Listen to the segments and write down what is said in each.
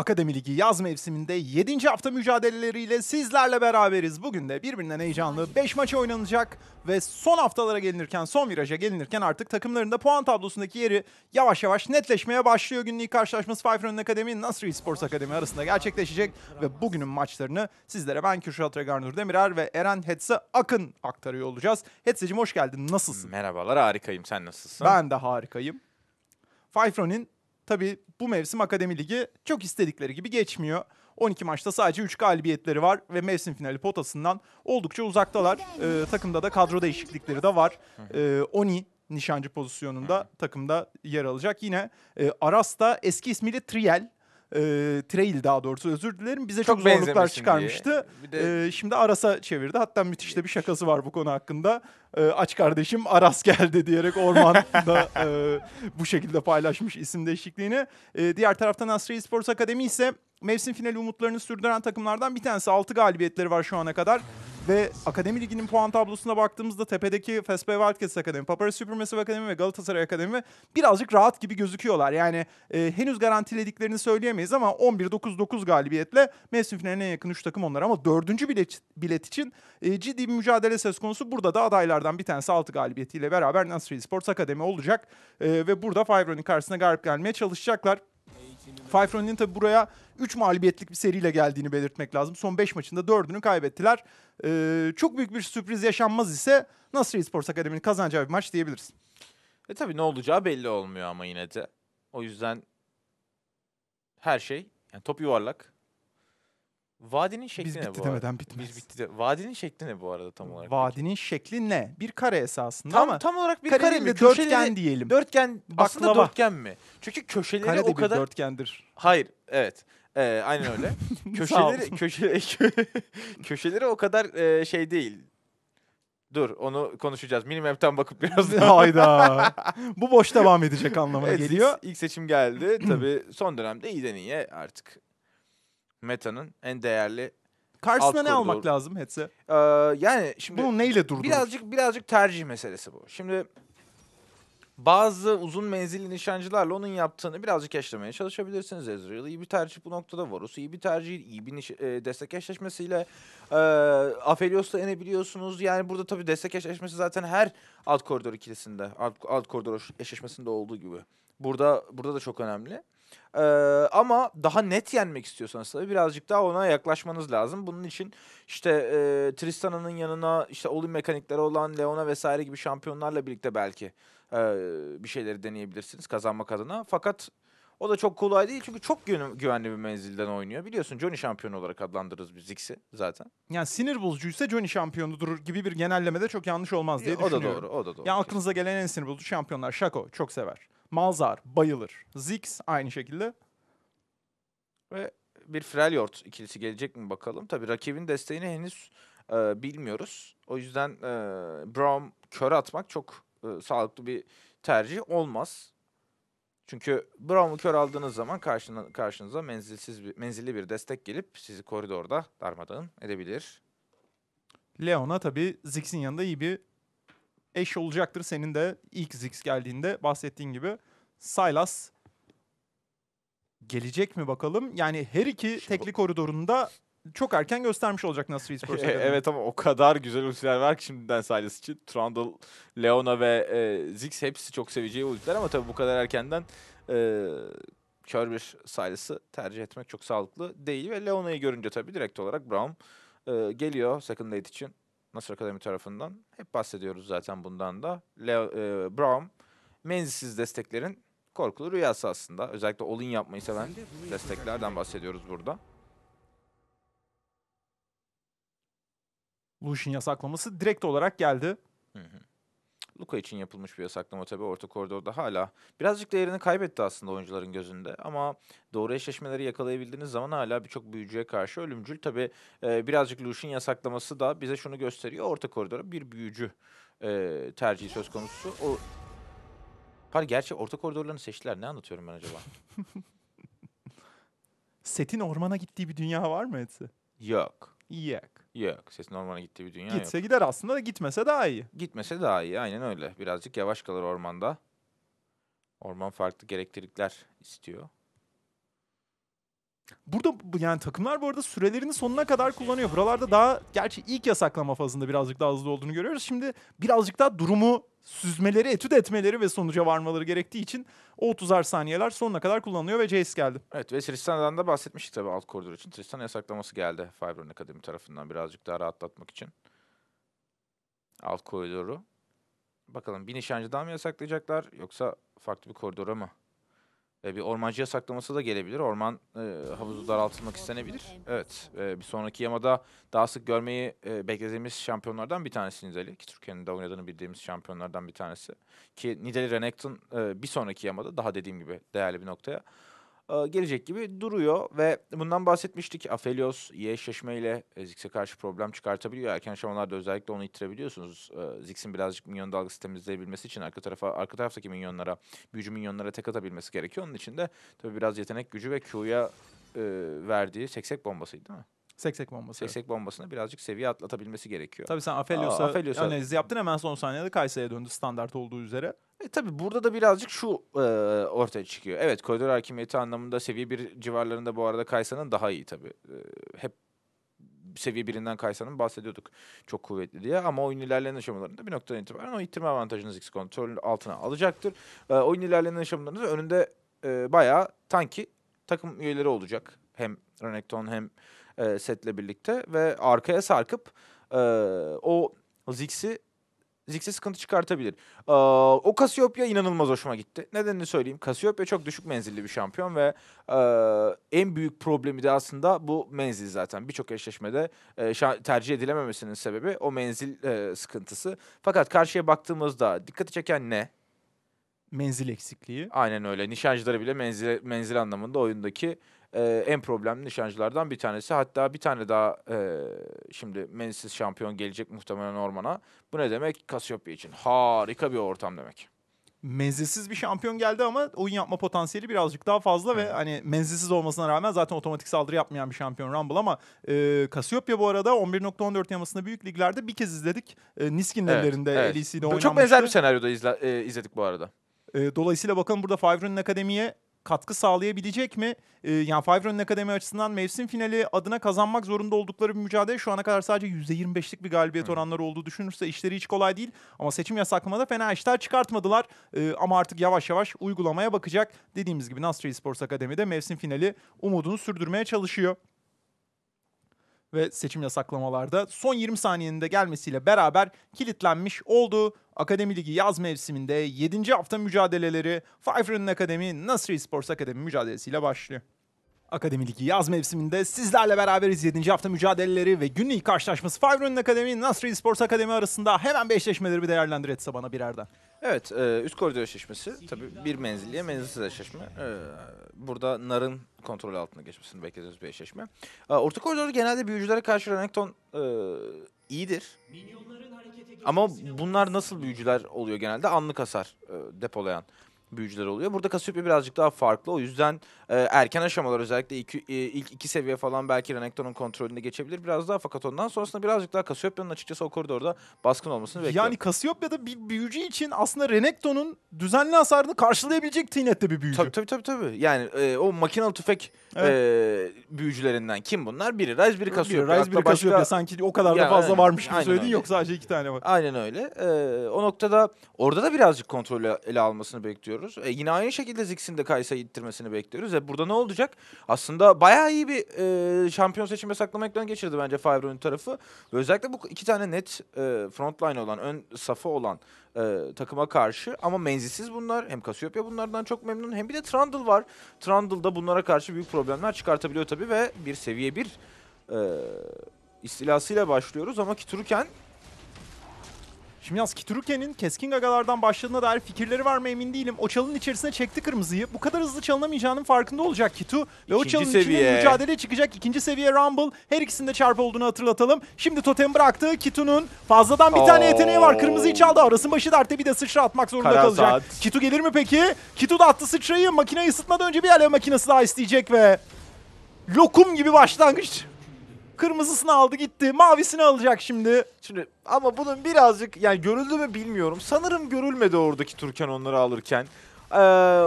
Akademi Ligi yaz mevsiminde 7. hafta mücadeleleriyle sizlerle beraberiz. Bugün de birbirinden heyecanlı 5 maç oynanacak ve son haftalara gelinirken, son viraja gelinirken artık takımlarında puan tablosundaki yeri yavaş yavaş netleşmeye başlıyor. Günlük karşılaşması Fife'nin Akademi, Nasri Sports Akademi arasında gerçekleşecek ve bugünün maçlarını sizlere ben Kürşat Regarnur Demirer ve Eren Hetse Akın aktarıyor olacağız. Hetse'cim hoş geldin, nasılsın? Merhabalar, harikayım. Sen nasılsın? Ben de harikayım. Fife'nin tabii bu mevsim Akademi Ligi çok istedikleri gibi geçmiyor. 12 maçta sadece 3 galibiyetleri var ve mevsim finali potasından oldukça uzaktalar. Ee, takımda da kadro değişiklikleri de var. Ee, Oni nişancı pozisyonunda takımda yer alacak. Yine e, Aras da eski ismiyle Triel e, Trail daha doğrusu özür dilerim bize çok, çok zorluklar çıkarmıştı. De... E, şimdi Aras'a çevirdi. Hatta müthiş de bir şakası var bu konu hakkında. E, aç kardeşim Aras geldi diyerek ormanda e, bu şekilde paylaşmış isim değişikliğini. E, diğer taraftan Astra Esports Akademi ise mevsim finali umutlarını sürdüren takımlardan bir tanesi. 6 galibiyetleri var şu ana kadar. Ve Akademi Ligi'nin puan tablosuna baktığımızda tepedeki FSB Wildcats Akademi, Paparazzi Supermassive Akademi ve Galatasaray Akademi birazcık rahat gibi gözüküyorlar. Yani e, henüz garantilediklerini söyleyemeyiz ama 11-9-9 galibiyetle mevsim finaline en yakın 3 takım onlar. Ama 4. bilet, bilet için e, ciddi bir mücadele söz konusu. Burada da adaylardan bir tanesi 6 galibiyetiyle beraber Nasri Sports Akademi olacak. E, ve burada Five Run'in karşısına garip gelmeye çalışacaklar. Fifron'un tabi buraya 3 mağlubiyetlik bir seriyle geldiğini belirtmek lazım. Son 5 maçında 4'ünü kaybettiler. Ee, çok büyük bir sürpriz yaşanmaz ise Nasri Esports Akademi'nin kazanacağı bir maç diyebiliriz. E tabii ne olacağı belli olmuyor ama yine de. O yüzden her şey yani top yuvarlak. Vadinin şekli Biz ne bu arada? demeden bitmez. Biz bitti de. Vadinin şekli ne bu arada tam olarak? Vadinin şekli ne? Bir kare esasında tam, ama tam olarak bir kare, kare mi? Köşeleri, dörtgen diyelim. Dörtgen Baklava. aslında dörtgen mi? Çünkü köşeleri kare de o kadar... bir dörtgendir. Hayır evet. Ee, aynen öyle. köşeleri, köşeleri, köşeleri o kadar e, şey değil. Dur onu konuşacağız. Minimap'ten bakıp biraz daha. Hayda. Bu boş devam edecek anlamına evet, geliyor. İlk, seçim geldi. Tabii son dönemde iyiden iyiye artık Meta'nın en değerli Karşısına ne koridoru. almak lazım hetse? Ee, yani şimdi Bunu neyle durdurur? birazcık birazcık tercih meselesi bu. Şimdi bazı uzun menzilli nişancılarla onun yaptığını birazcık eşlemeye çalışabilirsiniz. Ezreal iyi bir tercih bu noktada. Varus iyi bir tercih. iyi bir niş- e, destek eşleşmesiyle e, Aphelios'la inebiliyorsunuz. Yani burada tabii destek eşleşmesi zaten her alt koridor ikilisinde, alt, alt koridor eşleşmesinde olduğu gibi. Burada burada da çok önemli. Ee, ama daha net yenmek istiyorsanız tabii birazcık daha ona yaklaşmanız lazım. Bunun için işte e, Tristana'nın yanına işte olum mekanikleri olan Leona vesaire gibi şampiyonlarla birlikte belki e, bir şeyleri deneyebilirsiniz kazanmak adına. Fakat o da çok kolay değil çünkü çok güvenli bir menzilden oynuyor. Biliyorsun Johnny şampiyon olarak adlandırırız biz Ziggs'i zaten. Yani sinir bozucuysa Johnny şampiyonu durur gibi bir genelleme de çok yanlış olmaz diye düşünüyorum. E, o da doğru, o da doğru. Yani aklınıza gelen en sinir bozucu şampiyonlar. Shaco çok sever. Malzar bayılır. Zix aynı şekilde. Ve bir Freljord ikilisi gelecek mi bakalım. Tabii rakibin desteğini henüz e, bilmiyoruz. O yüzden e, Braum kör atmak çok e, sağlıklı bir tercih olmaz. Çünkü Brown'u kör aldığınız zaman karşına, karşınıza menzilsiz bir, menzilli bir destek gelip sizi koridorda darmadağın edebilir. Leon'a tabii Zix'in yanında iyi bir eş olacaktır. Senin de ilk Zix geldiğinde bahsettiğin gibi Silas gelecek mi bakalım? Yani her iki Şimdi tekli bu... koridorunda çok erken göstermiş olacak nasıl esports. E, evet ama o kadar güzel ultiler var ki şimdiden Silas için. Trundle, Leona ve e, Ziggs hepsi çok seveceği ultiler ama tabii bu kadar erkenden e, kör bir Silas'ı tercih etmek çok sağlıklı değil. Ve Leona'yı görünce tabii direkt olarak Brown e, geliyor second date için Nasır Akademi tarafından. Hep bahsediyoruz zaten bundan da. Leo, e, Brown menzilsiz desteklerin korkulu rüyası aslında. Özellikle olin yapmayı seven desteklerden bahsediyoruz burada. Luş'un yasaklaması direkt olarak geldi. Hı hı. Luka için yapılmış bir yasaklama tabii orta koridorda hala. Birazcık değerini kaybetti aslında oyuncuların gözünde ama doğru eşleşmeleri yakalayabildiğiniz zaman hala birçok büyücüye karşı ölümcül. Tabii e, birazcık Lush'un yasaklaması da bize şunu gösteriyor. Orta koridora bir büyücü e, tercihi söz konusu. O Pardon gerçi orta koridorlarını seçtiler. Ne anlatıyorum ben acaba? Set'in ormana gittiği bir dünya var mı eti? Yok. Yok. Yok ses normana gitti bir dünya Gitse yok. gider aslında da gitmese daha iyi. Gitmese daha iyi aynen öyle. Birazcık yavaş kalır ormanda. Orman farklı gereklilikler istiyor. Burada yani takımlar bu arada sürelerini sonuna kadar kullanıyor. Buralarda daha gerçi ilk yasaklama fazında birazcık daha hızlı olduğunu görüyoruz. Şimdi birazcık daha durumu süzmeleri, etüt etmeleri ve sonuca varmaları gerektiği için o 30'ar saniyeler sonuna kadar kullanılıyor ve Jace geldi. Evet ve Tristan'dan da bahsetmiştik tabii alt koridor için. Tristan yasaklaması geldi Fibron akademi tarafından birazcık daha rahatlatmak için. Alt koridoru. Bakalım bir nişancı mı yasaklayacaklar yoksa farklı bir koridora mı e, bir ormancı yasaklaması da gelebilir. Orman e, havuzu daraltılmak istenebilir. Evet. E, bir sonraki yamada daha sık görmeyi e, beklediğimiz şampiyonlardan bir tanesi Ali. Ki Türkiye'nin de oynadığını bildiğimiz şampiyonlardan bir tanesi. Ki Nidali Renekton e, bir sonraki yamada daha dediğim gibi değerli bir noktaya e, gelecek gibi duruyor ve bundan bahsetmiştik. Afelios Y eşleşme ile e, Zix'e karşı problem çıkartabiliyor. Erken şamalarda özellikle onu ittirebiliyorsunuz. E, Zix'in birazcık minyon dalgası temizleyebilmesi için arka tarafa arka taraftaki minyonlara, büyücü minyonlara tek atabilmesi gerekiyor. Onun için de tabii biraz yetenek gücü ve Q'ya e, verdiği seksek bombasıydı değil mi? Seksek bombası. Seksek bombasına birazcık seviye atlatabilmesi gerekiyor. Tabii sen Afelios'a Afelios analiz yaptın hemen son saniyede Kayseri'ye döndü standart olduğu üzere. E tabii burada da birazcık şu e, ortaya çıkıyor. Evet koridor hakimiyeti anlamında seviye bir civarlarında bu arada Kayseri'nin daha iyi tabii. E, hep seviye birinden Kayseri'nin bahsediyorduk çok kuvvetli diye. Ama oyun ilerleyen aşamalarında bir noktadan itibaren o ittirme avantajınız X kontrol altına alacaktır. E, oyun ilerleyen aşamalarında önünde e, bayağı tanki takım üyeleri olacak. Hem Renekton hem e, setle birlikte ve arkaya sarkıp e, o Zix'i Zix'e sıkıntı çıkartabilir. Ee, o Cassiopeia inanılmaz hoşuma gitti. Nedenini söyleyeyim. Cassiopeia çok düşük menzilli bir şampiyon ve e, en büyük problemi de aslında bu menzil zaten. Birçok eşleşmede e, tercih edilememesinin sebebi o menzil e, sıkıntısı. Fakat karşıya baktığımızda dikkati çeken ne? Menzil eksikliği. Aynen öyle. Nişancıları bile menzil, menzil anlamında oyundaki e, en problemli nişancılardan bir tanesi. Hatta bir tane daha e, şimdi mensiz şampiyon gelecek muhtemelen Orman'a. Bu ne demek? Kasiyopya için harika bir ortam demek menzilsiz bir şampiyon geldi ama oyun yapma potansiyeli birazcık daha fazla evet. ve hani menzilsiz olmasına rağmen zaten otomatik saldırı yapmayan bir şampiyon Rumble ama e, Cassiopeia bu arada 11.14 yamasında büyük liglerde bir kez izledik. E, Niskin evet, ellerinde evet. LEC'de oynanmıştı. Çok benzer bir senaryoda izle, e, izledik bu arada. E, dolayısıyla bakalım burada Five Run Akademi'ye katkı sağlayabilecek mi? E, yani Five Run'un akademi açısından mevsim finali adına kazanmak zorunda oldukları bir mücadele şu ana kadar sadece %25'lik bir galibiyet hmm. oranları olduğu düşünürse işleri hiç kolay değil. Ama seçim yasaklamada fena işler çıkartmadılar. E, ama artık yavaş yavaş uygulamaya bakacak. Dediğimiz gibi Nasri Sports Akademi de mevsim finali umudunu sürdürmeye çalışıyor ve seçim yasaklamalarda son 20 saniyenin de gelmesiyle beraber kilitlenmiş oldu. Akademi Ligi yaz mevsiminde 7. hafta mücadeleleri Pfeiffer'ın Akademi, Nasri Sports Akademi mücadelesiyle başlıyor. Akademi Ligi yaz mevsiminde sizlerle beraberiz 7. hafta mücadeleleri ve günün ilk karşılaşması Favre'nin Akademi, Nasri Sports Akademi arasında hemen bir bir değerlendir etse bana birerden. Evet, e, üst koridor eşleşmesi tabii bir menzilliye menzilsiz eşleşme. E, burada Nar'ın kontrol altına geçmesini beklediğimiz bir eşleşme. E, orta koridor genelde büyücülere karşı Renekton e, iyidir. Ama bunlar nasıl büyücüler oluyor genelde? Anlık hasar depolayan büyücüler oluyor. Burada Cassiopeia birazcık daha farklı. O yüzden e, erken aşamalar özellikle iki, e, ilk iki seviye falan belki Renekton'un kontrolünde geçebilir biraz daha. Fakat ondan sonrasında birazcık daha Cassiopeia'nın açıkçası o koridorda baskın olmasını bekliyor. Yani Cassiopeia'da bir büyücü için aslında Renekton'un düzenli hasarını karşılayabilecek tinette bir büyücü. Tabii tabii tabii. tabii. Yani e, o makinalı tüfek e, evet. e, büyücülerinden kim bunlar? Biri Ryze, biri Cassiopeia. Biri Ryze, biri Cassiopeia. Başka... Sanki o kadar yani, da fazla aynen, varmış gibi aynen söyledin. Yok sadece iki tane var. Aynen öyle. E, o noktada orada da birazcık kontrolü ele almasını bekliyorum bekliyoruz. E, yine aynı şekilde Zix'in de Kaysa'yı ittirmesini bekliyoruz. E, burada ne olacak? Aslında bayağı iyi bir e, şampiyon seçimi yasaklama ekranı geçirdi bence Favre'ın tarafı. Ve özellikle bu iki tane net e, frontline olan, ön safı olan e, takıma karşı. Ama menzilsiz bunlar. Hem Cassiopeia bunlardan çok memnun. Hem bir de Trundle var. Trundle da bunlara karşı büyük problemler çıkartabiliyor tabii ve bir seviye bir e, istilasıyla başlıyoruz. Ama Kituruken Şimdi yalnız Kituruke'nin keskin gagalardan başladığına dair fikirleri var mı emin değilim. O çalının içerisine çekti kırmızıyı. Bu kadar hızlı çalınamayacağının farkında olacak Kitu. Ve o çalının içinde mücadele çıkacak. ikinci seviye Rumble. Her ikisinde çarpı olduğunu hatırlatalım. Şimdi totem bıraktı. Kitu'nun fazladan bir tane yeteneği var. Kırmızıyı çaldı. Arasın başı dertte bir de sıçra atmak zorunda Kara kalacak. Kitu gelir mi peki? Kitu da attı sıçrayı. Makineyi ısıtmadan önce bir alev makinesi daha isteyecek ve... Lokum gibi başlangıç Kırmızısını aldı gitti. Mavisini alacak şimdi. Şimdi ama bunun birazcık yani görüldü mü bilmiyorum. Sanırım görülmedi oradaki Türkan onları alırken. Ee,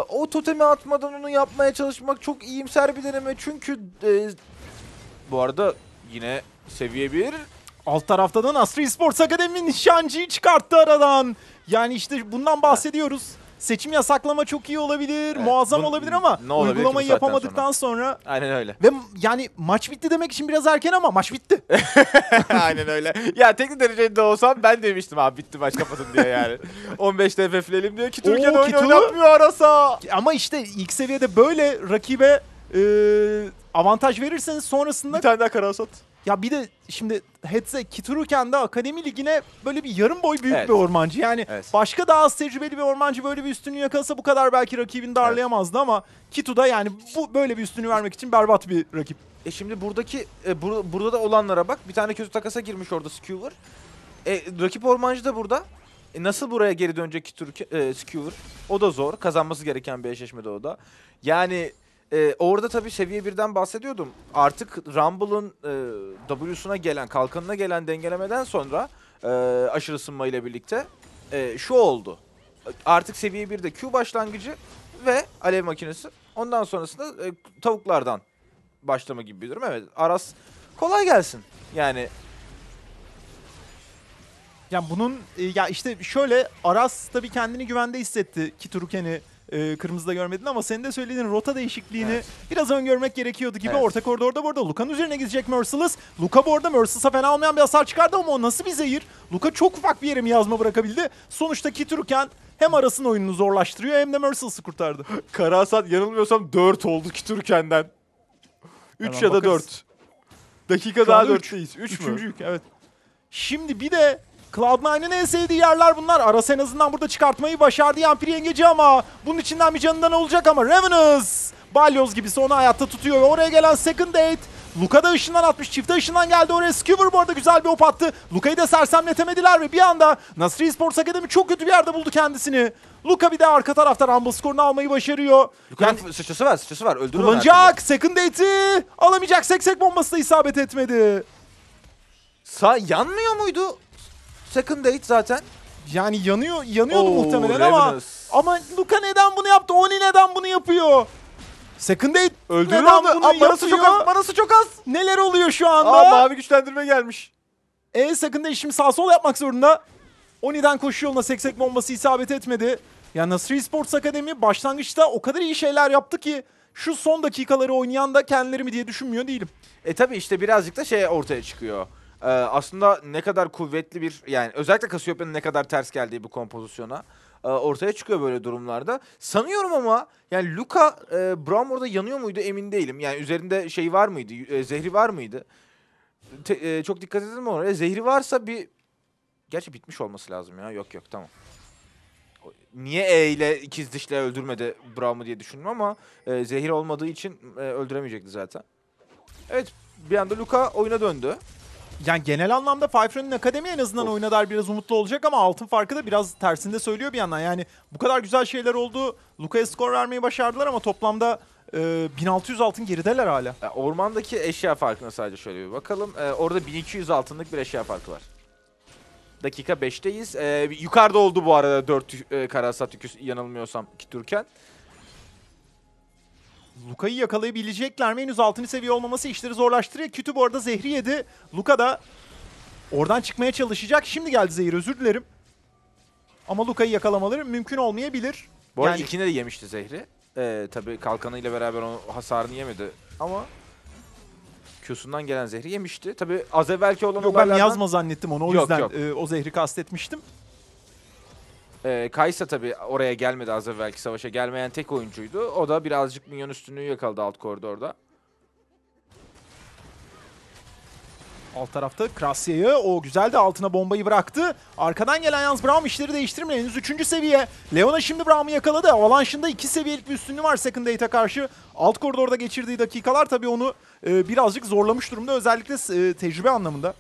o totemi atmadan onu yapmaya çalışmak çok iyimser bir deneme. Çünkü e, bu arada yine seviye 1 Alt taraftan Astra Esports Akademi nişancıyı çıkarttı aradan. Yani işte bundan bahsediyoruz. Seçim yasaklama çok iyi olabilir, evet, muazzam bu, olabilir ama ne olabilir uygulamayı yapamadıktan sonra. sonra. Aynen öyle. Ve yani maç bitti demek için biraz erken ama maç bitti. Aynen öyle. Ya teknik derecede olsam ben demiştim abi bitti maç kapatın diye yani. 15 TFF'leyelim diyor ki Türkiye'de oyun oynatmıyor arasa. Ama işte ilk seviyede böyle rakibe e, avantaj verirseniz sonrasında... Bir tane daha karar ya bir de şimdi Hetze Kituruken de Akademi Ligi'ne böyle bir yarım boy büyük evet. bir ormancı. Yani evet. başka daha az tecrübeli bir ormancı böyle bir üstünlüğü yakalasa bu kadar belki rakibini darlayamazdı evet. ama Kitu da yani bu böyle bir üstünlüğü vermek için berbat bir rakip. E şimdi buradaki e, bur burada da olanlara bak. Bir tane kötü takasa girmiş orada Skewer. E, rakip ormancı da burada. E, nasıl buraya geri dönecek Kitu e, Skewer? O da zor. Kazanması gereken bir eşleşmede o da. Yani ee, orada tabii seviye birden bahsediyordum. Artık Rumble'ın e, W'suna gelen, kalkanına gelen dengelemeden sonra e, aşırı ısınma ile birlikte e, şu oldu. Artık seviye 1'de Q başlangıcı ve alev makinesi. Ondan sonrasında e, tavuklardan başlama gibi bir durum. Evet Aras kolay gelsin. Yani yani bunun e, ya işte şöyle Aras tabii kendini güvende hissetti Kituruken'i e, kırmızıda görmedin ama senin de söylediğin rota değişikliğini evet. biraz öngörmek gerekiyordu gibi. Evet. Orta koridorda bu arada Luka'nın üzerine gidecek Merciless. Luka bu arada Merciless'a fena olmayan bir hasar çıkardı ama o nasıl bir zehir? Luka çok ufak bir yere mi yazma bırakabildi? Sonuçta Kiturken hem arasın oyununu zorlaştırıyor hem de Merciless'ı kurtardı. Karasat yanılmıyorsam 4 oldu Kiturken'den. 3 ya da 4. Dakika daha 4'teyiz. 3 üç. mü? Üçüncüyük evet. Şimdi bir de Cloud9'ın en sevdiği yerler bunlar. Aras en azından burada çıkartmayı başardı Yampir yengeci ama bunun içinden bir canından olacak ama Ravenous balyoz gibisi onu hayatta tutuyor ve oraya gelen second date Luka da ışından atmış. Çifte ışından geldi oraya. Skewer bu arada güzel bir op attı. Luka'yı da sersemletemediler ve bir anda Nasri Sports Akademi çok kötü bir yerde buldu kendisini. Luka bir de arka taraftan Rumble skorunu almayı başarıyor. Luka'nın yani, sıçrası var, sıçrası var. Öldürür Kullanacak. Second date'i alamayacak. Seksek bombası da isabet etmedi. Sa yanmıyor muydu? Second Date zaten. Yani yanıyor yanıyordu Oo, muhtemelen Ravenous. ama ama Luka neden bunu yaptı? Oni neden bunu yapıyor? Second Date Öldürür neden onu. bunu Aa, manası yapıyor? çok az, manası çok az. Neler oluyor şu anda? Aa, mavi güçlendirme gelmiş. E Second Date şimdi sağ sol yapmak zorunda. Oni'den koşu yoluna seksek bombası isabet etmedi. Ya Nasri Sports Akademi başlangıçta o kadar iyi şeyler yaptı ki şu son dakikaları oynayan da kendileri mi diye düşünmüyor değilim. E tabi işte birazcık da şey ortaya çıkıyor. Ee, aslında ne kadar kuvvetli bir yani özellikle Cassiopeia'nın ne kadar ters geldiği bu kompozisyona e, ortaya çıkıyor böyle durumlarda. Sanıyorum ama yani Luka e, orada yanıyor muydu emin değilim. Yani üzerinde şey var mıydı? E, zehri var mıydı? Te, e, çok dikkat edin oraya? E, zehri varsa bir gerçi bitmiş olması lazım ya. Yok yok tamam niye E ile ikiz dişle öldürmedi Brown'u diye düşündüm ama e, zehir olmadığı için e, öldüremeyecekti zaten. Evet bir anda Luka oyuna döndü yani genel anlamda Pfeiffer'ın akademi en azından oyuna dair biraz umutlu olacak ama altın farkı da biraz tersinde söylüyor bir yandan. Yani bu kadar güzel şeyler oldu. Luka'ya skor vermeyi başardılar ama toplamda e, 1600 altın gerideler hala. Ormandaki eşya farkına sadece şöyle bir bakalım. E, orada 1200 altınlık bir eşya farkı var. Dakika 5'teyiz. E, yukarıda oldu bu arada 4 e, karasat yanılmıyorsam ki Türken. Luka'yı yakalayabilecekler mi? Henüz altını seviye olmaması işleri zorlaştırıyor. Kütü bu arada zehri yedi. Luka da oradan çıkmaya çalışacak. Şimdi geldi zehir özür dilerim. Ama Luka'yı yakalamaları mümkün olmayabilir. Bu arada yani... ikine de yemişti zehri. Ee, tabii kalkanıyla beraber onu hasarını yemedi ama Q'sundan gelen zehri yemişti. Tabii az evvelki olan Yok ben yazma zannettim onu o yok, yüzden yok. E, o zehri kastetmiştim. E, Kaysa tabii oraya gelmedi az evvelki savaşa gelmeyen tek oyuncuydu. O da birazcık minyon üstünlüğü yakaladı alt koridorda. Alt tarafta Krasya'yı o güzel de altına bombayı bıraktı. Arkadan gelen yalnız Braum işleri değiştirmiyor. Henüz üçüncü seviye. Leona şimdi Braum'u yakaladı. Avalanche'ın da 2 seviyelik bir üstünlüğü var Second Date'e karşı. Alt koridorda geçirdiği dakikalar tabii onu e, birazcık zorlamış durumda. Özellikle e, tecrübe anlamında.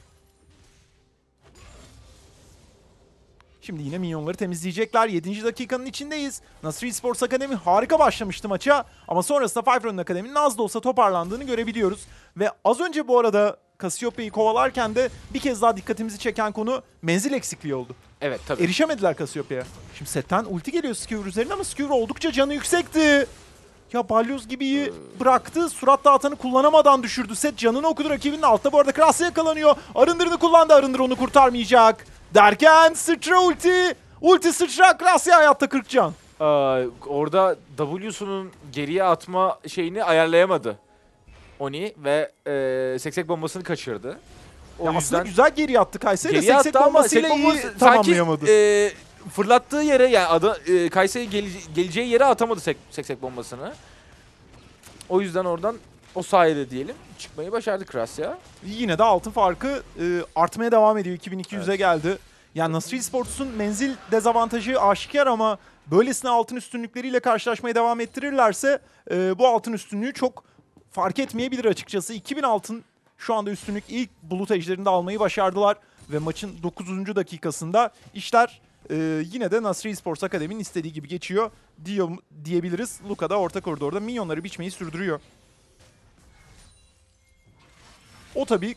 Şimdi yine minyonları temizleyecekler. 7. dakikanın içindeyiz. Nasri Sports Akademi harika başlamıştı maça. Ama sonrasında Five Run Akademi'nin az da olsa toparlandığını görebiliyoruz. Ve az önce bu arada Cassiopeia'yı kovalarken de bir kez daha dikkatimizi çeken konu menzil eksikliği oldu. Evet tabii. Erişemediler Cassiopeia'ya. Şimdi setten ulti geliyor Skewer üzerine ama Skewer oldukça canı yüksekti. Ya balyoz gibiyi bıraktı. Surat dağıtanı kullanamadan düşürdü. Set canını okudu rakibinin altta. Bu arada Kras'a yakalanıyor. Arındırını kullandı. Arındır onu kurtarmayacak. Derken sıçra ulti. Ulti sıçra Krasya hayatta 40 can. Ee, orada W'sunun geriye atma şeyini ayarlayamadı. Oni ve e, seksek bombasını kaçırdı. O ya Aslında güzel geri attı Kayseri. Geri seksek bombasıyla iyi tamamlayamadı. Sanki, e, fırlattığı yere yani ada, e, Kayseri gele, geleceği yere atamadı seksek bombasını. O yüzden oradan o sayede diyelim çıkmayı başardı Krasya. Yine de altın farkı e, artmaya devam ediyor. 2200'e evet. geldi. Yani Nasri Sports'un menzil dezavantajı aşikar ama böylesine altın üstünlükleriyle karşılaşmaya devam ettirirlerse e, bu altın üstünlüğü çok fark etmeyebilir açıkçası. 2000 altın şu anda üstünlük ilk bulut ejderinde almayı başardılar ve maçın 9. dakikasında işler e, yine de Nasri Sports Akademi'nin istediği gibi geçiyor diyor, diyebiliriz. Luka da orta koridorda minyonları biçmeyi sürdürüyor. O tabii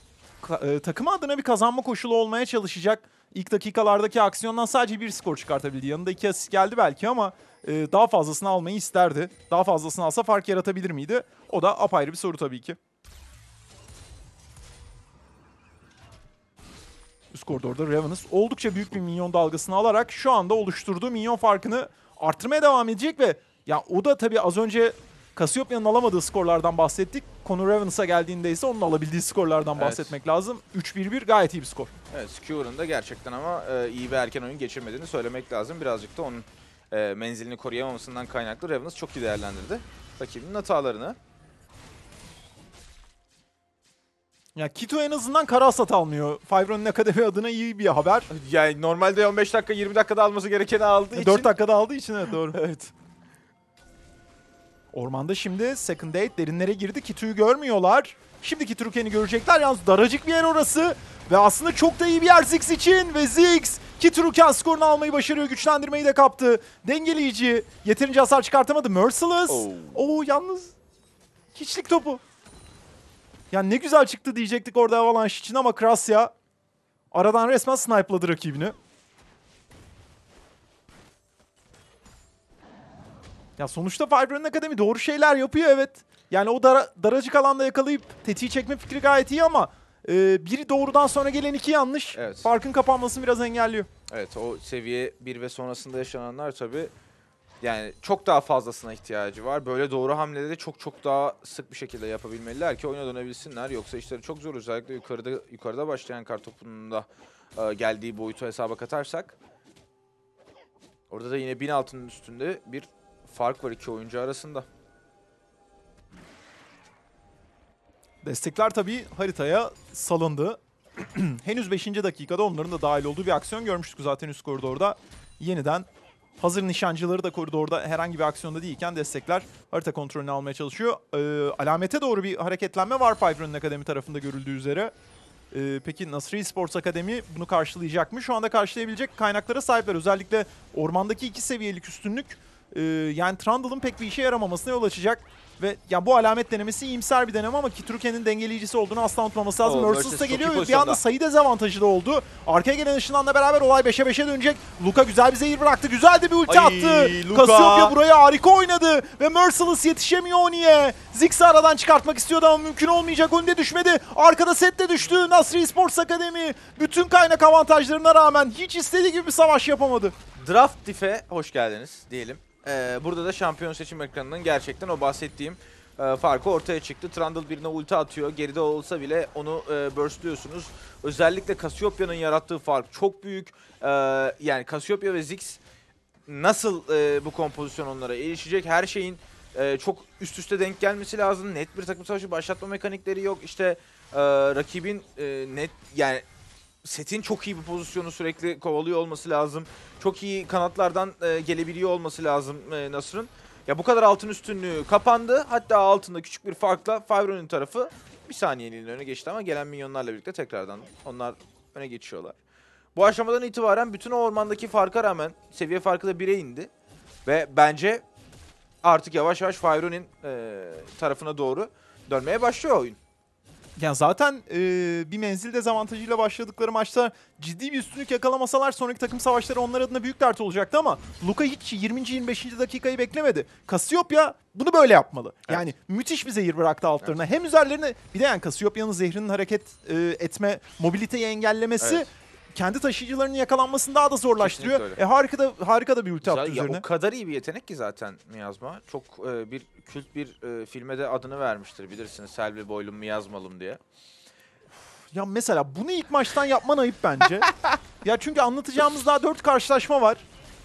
e, takımı adına bir kazanma koşulu olmaya çalışacak. İlk dakikalardaki aksiyondan sadece bir skor çıkartabildi. Yanında iki asist geldi belki ama e, daha fazlasını almayı isterdi. Daha fazlasını alsa fark yaratabilir miydi? O da apayrı bir soru tabii ki. Üst koridorda Ravens oldukça büyük bir minyon dalgasını alarak şu anda oluşturduğu minyon farkını artırmaya devam edecek ve ya o da tabii az önce Cassiopea'nın alamadığı skorlardan bahsettik. Conor Evans'a geldiğinde ise onun alabildiği skorlardan evet. bahsetmek lazım. 3-1-1 gayet iyi bir skor. Evet, Skewer'ın da gerçekten ama e, iyi bir erken oyun geçirmediğini söylemek lazım. Birazcık da onun e, menzilini koruyamamasından kaynaklı Ravens çok iyi değerlendirdi rakibinin hatalarını. Ya Kito en azından kara hasat almıyor. Fibron'un akademi adına iyi bir haber. Yani normalde 15 dakika 20 dakikada alması gerekeni aldığı 4 e, için. 4 dakikada aldığı için evet doğru. evet. Ormanda şimdi Second Date derinlere girdi. Kitu'yu görmüyorlar. Şimdiki Türkiye'ni görecekler. Yalnız daracık bir yer orası. Ve aslında çok da iyi bir yer Ziggs için. Ve Ziggs ki Truken skorunu almayı başarıyor. Güçlendirmeyi de kaptı. Dengeleyici. Yeterince hasar çıkartamadı. Merciless. Oh. Oo oh. yalnız hiçlik topu. Ya ne güzel çıktı diyecektik orada Avalanche için ama Krasya aradan resmen snipe'ladı rakibini. Ya sonuçta Fiber'ın Akademi doğru şeyler yapıyor evet. Yani o dara, daracık alanda yakalayıp tetiği çekme fikri gayet iyi ama e, biri doğrudan sonra gelen iki yanlış. Evet. Farkın kapanmasını biraz engelliyor. Evet o seviye 1 ve sonrasında yaşananlar tabii yani çok daha fazlasına ihtiyacı var. Böyle doğru hamleleri çok çok daha sık bir şekilde yapabilmeliler ki oyuna dönebilsinler. Yoksa işleri çok zor özellikle yukarıda yukarıda başlayan kartopunun da e, geldiği boyutu hesaba katarsak. Orada da yine bin altının üstünde bir fark var iki oyuncu arasında. Destekler tabii haritaya salındı. Henüz 5. dakikada onların da dahil olduğu bir aksiyon görmüştük zaten üst koridorda. Yeniden hazır nişancıları da koridorda herhangi bir aksiyonda değilken destekler harita kontrolünü almaya çalışıyor. Ee, alamete doğru bir hareketlenme var Fiverr'ın akademi tarafında görüldüğü üzere. Ee, peki Nasri Sports Akademi bunu karşılayacak mı? Şu anda karşılayabilecek kaynaklara sahipler. Özellikle ormandaki iki seviyelik üstünlük e, yani Trundle'ın pek bir işe yaramamasına yol açacak. Ve ya bu alamet denemesi imser bir deneme ama ki Türkiye'nin dengeleyicisi olduğunu asla unutmaması lazım. Oh, Mercedes de geliyor ve bir anda sayı dezavantajı da oldu. Arkaya gelen ışınlanla beraber olay 5'e 5'e dönecek. Luka güzel bir zehir bıraktı. Güzel de bir ulti Ay, attı. Cassiopeia buraya harika oynadı. Ve Merciless yetişemiyor niye? Ziggs'i aradan çıkartmak istiyordu ama mümkün olmayacak. Önde düşmedi. Arkada sette düştü. Nasri Sports Akademi bütün kaynak avantajlarına rağmen hiç istediği gibi bir savaş yapamadı. Draft Diff'e hoş geldiniz diyelim. Ee, burada da şampiyon seçim ekranının gerçekten o bahsettiği diyeyim e, farkı ortaya çıktı. Trundle birine ulti atıyor. Geride olsa bile onu e, burstluyorsunuz. Özellikle Cassiopeia'nın yarattığı fark çok büyük. E, yani Cassiopeia ve Ziggs nasıl e, bu kompozisyon onlara erişecek? Her şeyin e, çok üst üste denk gelmesi lazım. Net bir takım savaşı başlatma mekanikleri yok. İşte e, rakibin e, net yani setin çok iyi bir pozisyonu sürekli kovalıyor olması lazım. Çok iyi kanatlardan e, gelebiliyor olması lazım e, Nasır'ın. Ya bu kadar altın üstünlüğü kapandı. Hatta altında küçük bir farkla Favron'un tarafı bir saniyeliğine öne geçti ama gelen minyonlarla birlikte tekrardan onlar öne geçiyorlar. Bu aşamadan itibaren bütün o ormandaki farka rağmen seviye farkı da 1'e indi. Ve bence artık yavaş yavaş Favron'in e, tarafına doğru dönmeye başlıyor oyun yani zaten e, bir menzil dezavantajıyla başladıkları maçta ciddi bir üstünlük yakalamasalar sonraki takım savaşları onlar adına büyük dert olacaktı ama Luka hiç 20. 25. dakikayı beklemedi. Cassiopeia bunu böyle yapmalı. Evet. Yani müthiş bir zehir bıraktı altlarına. Evet. Hem üzerlerine bir de yani Cassiopeia'nın zehrinin hareket e, etme mobiliteyi engellemesi evet kendi taşıyıcılarının yakalanmasını daha da zorlaştırıyor. E harika da harika da bir ulti Güzel, attı üzerine. O kadar iyi bir yetenek ki zaten Miyazma. Çok e, bir kült bir e, filme de adını vermiştir bilirsiniz. Selvi Boylum Miyazmalım diye. Ya mesela bunu ilk maçtan yapman ayıp bence. ya çünkü anlatacağımız daha dört karşılaşma var.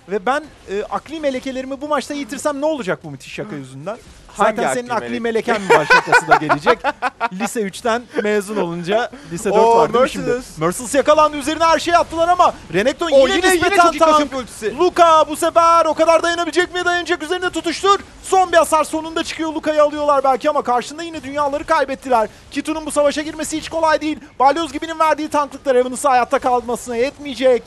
Ve ben e, akli melekelerimi bu maçta yitirsem ne olacak bu müthiş şaka yüzünden? Hangi Zaten senin akli meleken var şakası da gelecek. Lise 3'ten mezun olunca lise 4 Oo, var değil mi şimdi? Merciless. Merciless yakalandı üzerine her şey attılar ama Renekton yine, O yine yine, nispeten tank. Luka bu sefer o kadar dayanabilecek mi? Dayanacak üzerine tutuştur. Son bir hasar sonunda çıkıyor. Luka'yı alıyorlar belki ama karşında yine dünyaları kaybettiler. Kitu'nun bu savaşa girmesi hiç kolay değil. Balyoz gibinin verdiği tanklıklar Evans'ı hayatta kalmasına yetmeyecek.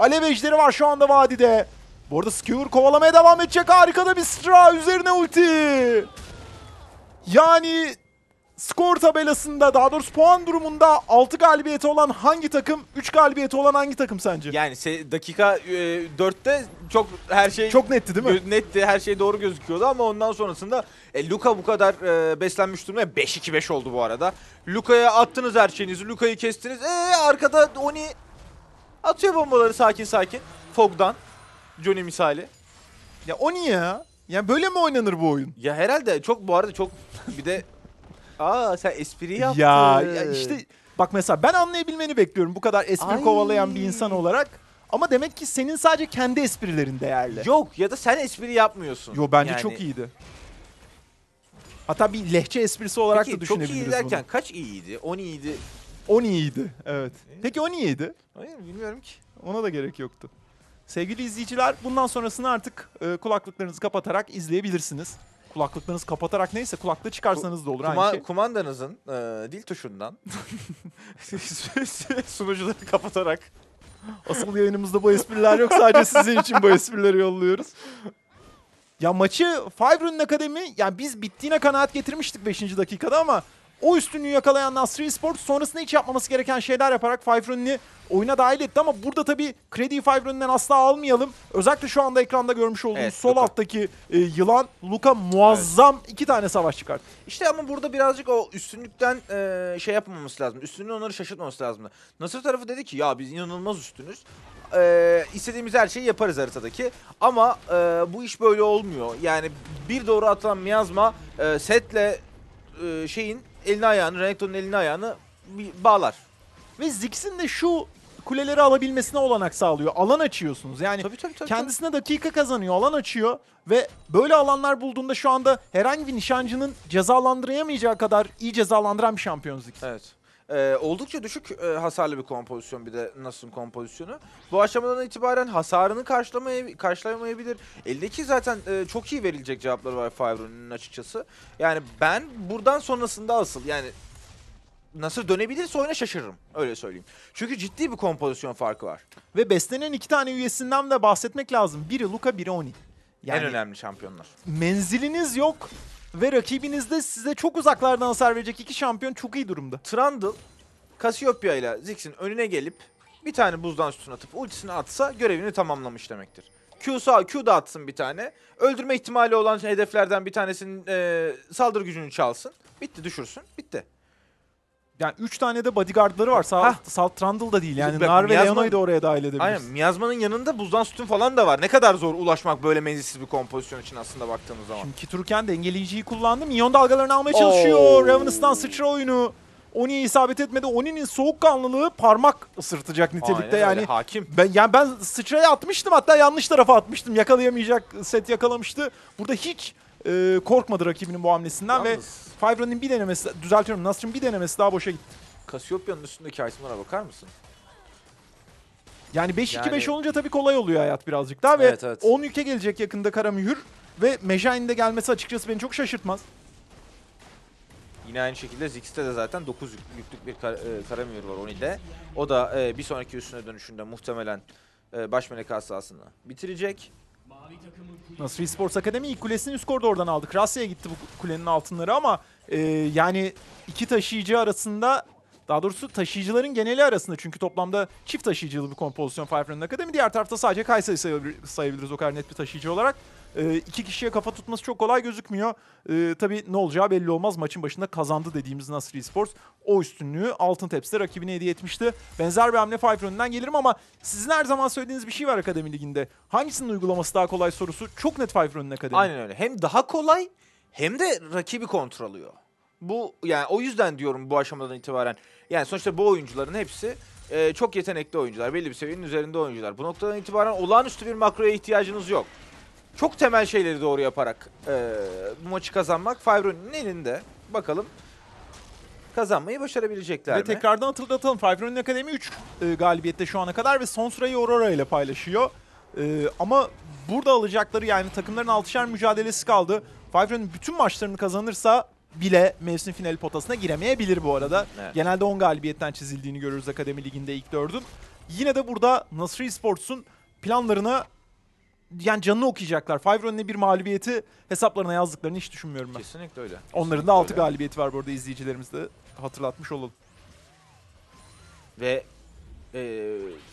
Alev ejderi var şu anda vadide. Bu arada Skewer kovalamaya devam edecek. Harikada bir Stra üzerine ulti. Yani skor tabelasında daha doğrusu puan durumunda 6 galibiyeti olan hangi takım, 3 galibiyeti olan hangi takım sence? Yani dakika e, 4'te çok her şey çok netti değil mi? Netti, her şey doğru gözüküyordu ama ondan sonrasında e, Luka bu kadar e, beslenmiş durumda 5-2-5 oldu bu arada. Luka'ya attınız her şeyinizi, Luka'yı kestiniz. E arkada Oni Atıyor bombaları sakin sakin. Fog'dan. Johnny misali. Ya o niye ya? Yani böyle mi oynanır bu oyun? Ya herhalde çok bu arada çok bir de aa sen espri yaptın. Ya, ya işte bak mesela ben anlayabilmeni bekliyorum bu kadar espri Ay. kovalayan bir insan olarak. Ama demek ki senin sadece kendi esprilerin değerli. Yok ya da sen espri yapmıyorsun. Yo bence yani... çok iyiydi. Hatta bir lehçe esprisi olarak Peki, da düşünebiliriz bunu. Peki çok iyi derken bunu. kaç iyiydi? 10 iyiydi. 10 iyiydi evet. Peki 10 iyiydi? Hayır bilmiyorum ki. Ona da gerek yoktu. Sevgili izleyiciler bundan sonrasını artık e, kulaklıklarınızı kapatarak izleyebilirsiniz. Kulaklıklarınızı kapatarak neyse kulaklığı çıkarsanız da olur. Kuma, aynı şey. Kumandanızın e, dil tuşundan sunucuları kapatarak. Asıl yayınımızda bu espriler yok sadece sizin için bu esprileri yolluyoruz. Ya maçı Five Run Academy. yani biz bittiğine kanaat getirmiştik 5. dakikada ama o üstünlüğü yakalayan Nasri Sport sonrasında hiç yapmaması gereken şeyler yaparak Five oyuna dahil etti ama burada tabii Kredi Five asla almayalım. Özellikle şu anda ekranda görmüş olduğunuz evet, sol Luka. alttaki e, yılan Luka muazzam evet. iki tane savaş çıkarttı. İşte ama burada birazcık o üstünlükten e, şey yapmaması lazım. Üstünlüğü onları şaşırtmaması lazım. Nasır tarafı dedi ki ya biz inanılmaz üstünüz e, istediğimiz her şeyi yaparız haritadaki. Ama e, bu iş böyle olmuyor. Yani bir doğru atılan miyazma e, setle e, şeyin elini ayağını, Renekton'un elini ayağını bağlar. Ve Ziggs'in de şu kuleleri alabilmesine olanak sağlıyor. Alan açıyorsunuz. Yani tabii, tabii, tabii, kendisine tabii. dakika kazanıyor, alan açıyor ve böyle alanlar bulduğunda şu anda herhangi bir nişancının cezalandırayamayacağı kadar iyi cezalandıran bir şampiyon Ziggs. Evet. Ee, oldukça düşük e, hasarlı bir kompozisyon bir de Nasus'un kompozisyonu. Bu aşamadan itibaren hasarını karşılamaya, karşılayamayabilir. Eldeki zaten e, çok iyi verilecek cevapları var Firebrun'un açıkçası. Yani ben buradan sonrasında asıl yani nasıl dönebilirse oyuna şaşırırım. Öyle söyleyeyim. Çünkü ciddi bir kompozisyon farkı var. Ve beslenen iki tane üyesinden de bahsetmek lazım. Biri Luka, biri Oni. Yani en önemli şampiyonlar. Menziliniz yok. Ve rakibinizde size çok uzaklardan hasar verecek iki şampiyon çok iyi durumda. Trundle, Cassiopeia ile Ziggs'in önüne gelip bir tane buzdan sütun atıp ultisini atsa görevini tamamlamış demektir. Q sağ, Q da atsın bir tane. Öldürme ihtimali olan hedeflerden bir tanesinin e, saldırı gücünü çalsın. Bitti düşürsün. Bitti yani 3 tane de bodyguardları var. Sal, Sal Trundle da değil. Yani Bak, Nar ve Leona'yı da oraya dahil edebiliriz. Aynen miyazmanın yanında buzdan sütun falan da var. Ne kadar zor ulaşmak böyle menzilsiz bir kompozisyon için aslında baktığımız zaman. Şimdi Kiturken de engelleyiciyi kullandı. Minyon dalgalarını almaya çalışıyor. Oo. Ravenous'tan sıçra oyunu. Oni isabet etmedi. Oni'nin soğukkanlılığı parmak ısırtacak nitelikte Aynen öyle, yani. Hakim. Ben yani ben sıçraya atmıştım hatta yanlış tarafa atmıştım. Yakalayamayacak set yakalamıştı. Burada hiç e, korkmadı rakibinin bu hamlesinden Yalnız. ve Fibra'nın bir denemesi, düzeltiyorum Nasr'ın bir denemesi daha boşa gitti. Cassiopeia'nın üstündeki itemlara bakar mısın? Yani 5-2-5 yani... olunca tabii kolay oluyor hayat birazcık daha ve evet. 10 yüke gelecek yakında kara ve Mejain'in de gelmesi açıkçası beni çok şaşırtmaz. Yine aynı şekilde Zix'te de zaten 9 yüklük bir kar, e, kara var Oni'de. O da e, bir sonraki üstüne dönüşünde muhtemelen e, baş melek hastasını bitirecek. Nasri Sports Akademi ilk kulesini üst koridordan aldı. Krasya'ya gitti bu kulenin altınları ama e, yani iki taşıyıcı arasında daha doğrusu taşıyıcıların geneli arasında çünkü toplamda çift taşıyıcılı bir kompozisyon Five Run'ın Akademi. Diğer tarafta sadece Kayseri sayabiliriz o kadar net bir taşıyıcı olarak. E, iki kişiye kafa tutması çok kolay gözükmüyor. E, tabii ne olacağı belli olmaz. Maçın başında kazandı dediğimiz Nasri Esports o üstünlüğü altın tepside rakibine hediye etmişti. Benzer bir hamle Pfeiffer önünden gelirim ama sizin her zaman söylediğiniz bir şey var Akademi Ligi'nde. Hangisinin uygulaması daha kolay sorusu çok net Pfeiffer önüne Akademi. Aynen öyle. Hem daha kolay hem de rakibi kontrolüyor. Bu yani o yüzden diyorum bu aşamadan itibaren. Yani sonuçta bu oyuncuların hepsi e, çok yetenekli oyuncular. Belli bir seviyenin üzerinde oyuncular. Bu noktadan itibaren olağanüstü bir makroya ihtiyacınız yok çok temel şeyleri doğru yaparak e, bu maçı kazanmak Fivron'un elinde. Bakalım kazanmayı başarabilecekler ve mi? Ve tekrardan hatırlatalım. Fivron'un Akademi 3 e, galibiyette şu ana kadar ve son sırayı Aurora ile paylaşıyor. E, ama burada alacakları yani takımların altışar mücadelesi kaldı. Fivron'un bütün maçlarını kazanırsa bile mevsim finali potasına giremeyebilir bu arada. Evet. Genelde 10 galibiyetten çizildiğini görürüz Akademi Ligi'nde ilk dördün. Yine de burada Nasri Sports'un planlarına yani canını okuyacaklar. Favre'nin bir mağlubiyeti hesaplarına yazdıklarını hiç düşünmüyorum ben. Kesinlikle öyle. Kesinlikle Onların da 6 galibiyeti var burada izleyicilerimizde hatırlatmış olalım. Ve e,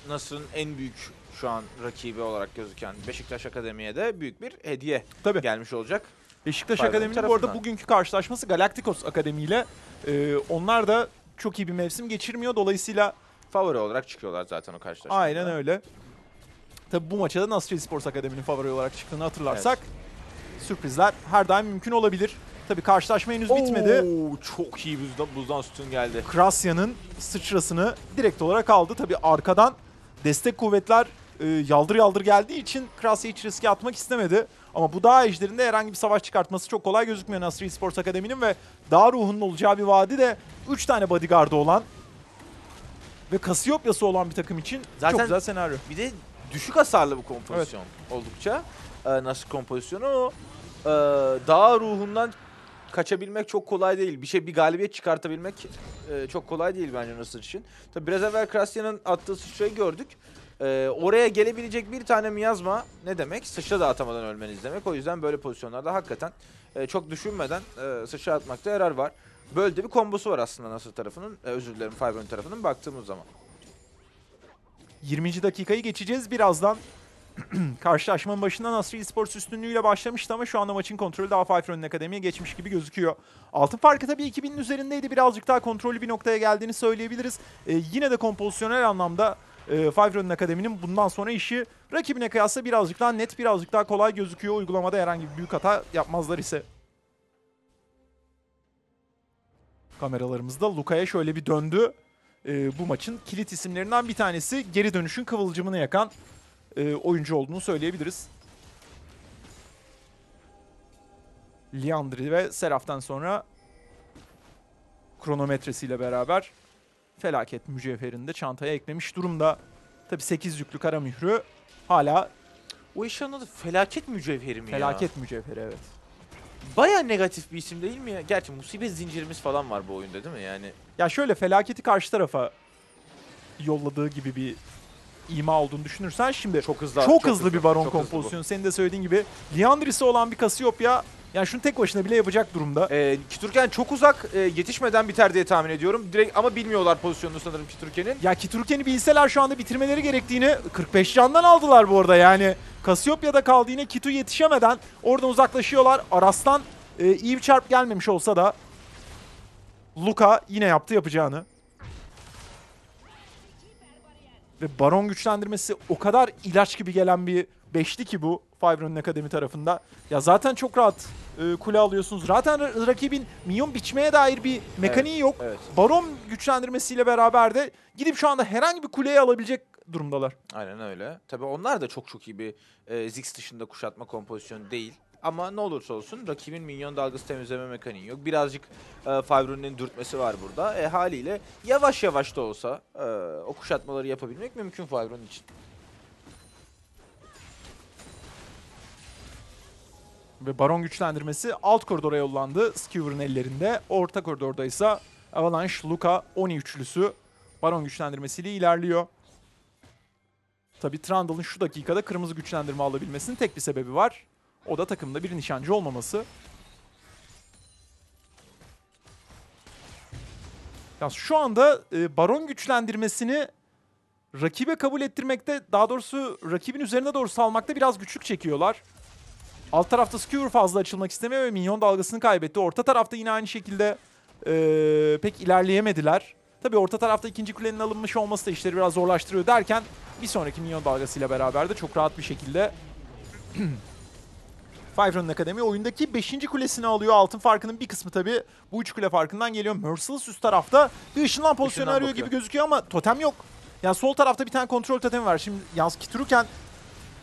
NAS'ın en büyük şu an rakibi olarak gözüken Beşiktaş Akademi'ye de büyük bir hediye Tabii. gelmiş olacak. Beşiktaş Akademi'nin bu arada bugünkü karşılaşması Galacticos Akademi ile e, onlar da çok iyi bir mevsim geçirmiyor. Dolayısıyla favori olarak çıkıyorlar zaten o karşılaşmada. Aynen öyle. Tabi bu maça da Nasreli Sports Akademi'nin favori olarak çıktığını hatırlarsak evet. sürprizler her daim mümkün olabilir. Tabi karşılaşma henüz Oo, bitmedi. Çok iyi buzdan, buzdan sütun geldi. Krasya'nın sıçrasını direkt olarak aldı. Tabi arkadan destek kuvvetler e, yaldır yaldır geldiği için Krasya hiç riske atmak istemedi. Ama bu dağ ejderinde herhangi bir savaş çıkartması çok kolay gözükmüyor Nasri Sports Akademi'nin ve dağ ruhunun olacağı bir vadi de 3 tane bodyguardı olan ve Kasiyopya'sı olan bir takım için Zaten çok güzel senaryo. Bir de düşük hasarlı bu kompozisyon evet. oldukça. E, nasıl kompozisyonu? E, dağ ruhundan kaçabilmek çok kolay değil. Bir şey bir galibiyet çıkartabilmek e, çok kolay değil bence Nasır için. Tabi biraz evvel Krasya'nın attığı sıçrayı gördük. E, oraya gelebilecek bir tane miyazma ne demek? Sıçra da atamadan ölmeniz demek. O yüzden böyle pozisyonlarda hakikaten e, çok düşünmeden e, sıçra atmakta yarar var. Böyle de bir kombosu var aslında Nasır tarafının, e, özür dilerim Fiber'ın tarafının baktığımız zaman. 20. dakikayı geçeceğiz. Birazdan karşılaşmanın başından Nasri Esports üstünlüğüyle başlamıştı ama şu anda maçın kontrolü daha Five Run'un akademiye geçmiş gibi gözüküyor. Altın farkı tabii 2000'in üzerindeydi. Birazcık daha kontrollü bir noktaya geldiğini söyleyebiliriz. Ee, yine de kompozisyonel anlamda e, Five Run'un akademinin bundan sonra işi rakibine kıyasla birazcık daha net, birazcık daha kolay gözüküyor. Uygulamada herhangi bir büyük hata yapmazlar ise. Kameralarımızda Luka'ya şöyle bir döndü e, bu maçın kilit isimlerinden bir tanesi. Geri dönüşün kıvılcımını yakan e, oyuncu olduğunu söyleyebiliriz. Liandri ve Seraf'tan sonra kronometresiyle beraber felaket mücevherini de çantaya eklemiş durumda. Tabi 8 yüklü kara mührü hala... O eşyanın adı felaket mücevheri mi Felaket ya? mücevheri evet. Baya negatif bir isim değil mi ya? Gerçi musibet zincirimiz falan var bu oyunda değil mi yani? Ya şöyle felaketi karşı tarafa yolladığı gibi bir ima olduğunu düşünürsen şimdi çok hızlı çok, çok hızlı, hızlı bir baron kompozisyonu. Senin de söylediğin gibi Liandris'i olan bir Cassiopeia yani şunu tek başına bile yapacak durumda. Ee, Kiturken çok uzak e, yetişmeden biter diye tahmin ediyorum. Direkt ama bilmiyorlar pozisyonunu sanırım Kiturken'in. Ya Kiturken'i bilseler şu anda bitirmeleri gerektiğini 45 candan aldılar bu arada yani. Kasiyopya'da kaldı yine Kitu yetişemeden oradan uzaklaşıyorlar. Aras'tan e, iyi bir çarp gelmemiş olsa da Luka yine yaptı yapacağını. Ve Baron güçlendirmesi o kadar ilaç gibi gelen bir beşli ki bu Five'ın Akademi tarafında. Ya zaten çok rahat e, kule alıyorsunuz. Zaten rakibin minyon biçmeye dair bir mekaniği evet, yok. Evet. Baron güçlendirmesiyle beraber de gidip şu anda herhangi bir kuleyi alabilecek durumdalar. Aynen öyle. Tabii onlar da çok çok iyi bir e, Ziggs dışında kuşatma kompozisyonu değil. Ama ne olursa olsun rakibin minyon dalgası temizleme mekaniği yok. Birazcık e, Fibron'un dürtmesi var burada. E, haliyle yavaş yavaş da olsa e, o kuşatmaları yapabilmek mümkün Fibron için. Ve Baron güçlendirmesi alt koridora yollandı. Skewer'ın ellerinde. Orta koridorda ise Avalanche, Luka, Oni üçlüsü Baron güçlendirmesiyle ilerliyor. Tabi Trundle'ın şu dakikada kırmızı güçlendirme alabilmesinin tek bir sebebi var. O da takımda bir nişancı olmaması. Ya şu anda e, baron güçlendirmesini rakibe kabul ettirmekte, daha doğrusu rakibin üzerine doğru salmakta biraz güçlük çekiyorlar. Alt tarafta skewer fazla açılmak istemiyor ve minyon dalgasını kaybetti. Orta tarafta yine aynı şekilde e, pek ilerleyemediler. Tabii orta tarafta ikinci kulenin alınmış olması da işleri biraz zorlaştırıyor derken bir sonraki minyon dalgasıyla beraber de çok rahat bir şekilde Fiverr'ın Akademi oyundaki 5. kulesini alıyor. Altın farkının bir kısmı tabi bu 3 kule farkından geliyor. Merciless üst tarafta bir ışınlan pozisyonu Işınlan arıyor bakıyor. gibi gözüküyor ama totem yok. Yani sol tarafta bir tane kontrol totemi var. Şimdi yansıtırken